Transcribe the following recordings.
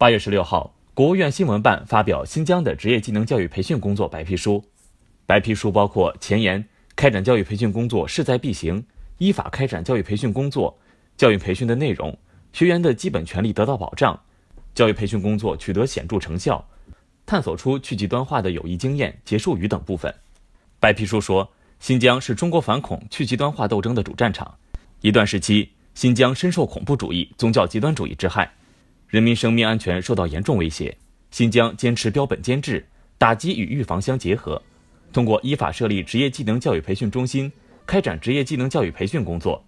八月十六号，国务院新闻办发表《新疆的职业技能教育培训工作白皮书》。白皮书包括前言、开展教育培训工作势在必行、依法开展教育培训工作、教育培训的内容、学员的基本权利得到保障、教育培训工作取得显著成效、探索出去极端化的有益经验、结束语等部分。白皮书说，新疆是中国反恐去极端化斗争的主战场。一段时期，新疆深受恐怖主义、宗教极端主义之害。人民生命安全受到严重威胁。新疆坚持标本兼治、打击与预防相结合，通过依法设立职业技能教育培训中心，开展职业技能教育培训工作，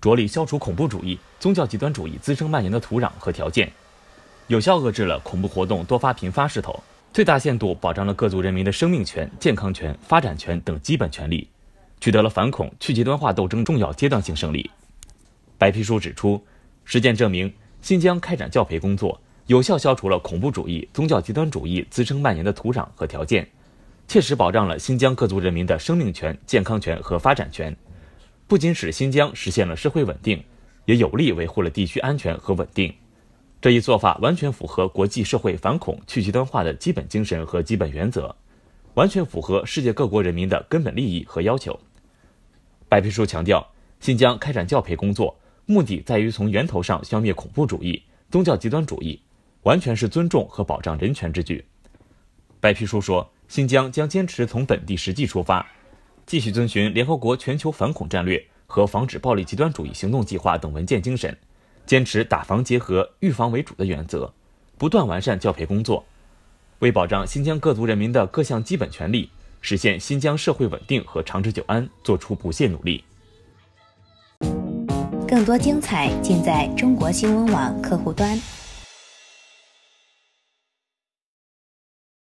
着力消除恐怖主义、宗教极端主义滋生蔓延的土壤和条件，有效遏制了恐怖活动多发频发势头，最大限度保障了各族人民的生命权、健康权、发展权等基本权利，取得了反恐去极端化斗争重要阶段性胜利。白皮书指出，实践证明。新疆开展教培工作，有效消除了恐怖主义、宗教极端主义滋生蔓延的土壤和条件，切实保障了新疆各族人民的生命权、健康权和发展权，不仅使新疆实现了社会稳定，也有力维护了地区安全和稳定。这一做法完全符合国际社会反恐去极端化的基本精神和基本原则，完全符合世界各国人民的根本利益和要求。白皮书强调，新疆开展教培工作。目的在于从源头上消灭恐怖主义、宗教极端主义，完全是尊重和保障人权之举。白皮书说，新疆将坚持从本地实际出发，继续遵循联合国全球反恐战略和防止暴力极端主义行动计划等文件精神，坚持打防结合、预防为主的原则，不断完善教培工作，为保障新疆各族人民的各项基本权利，实现新疆社会稳定和长治久安，作出不懈努力。更多精彩尽在中国新闻网客户端。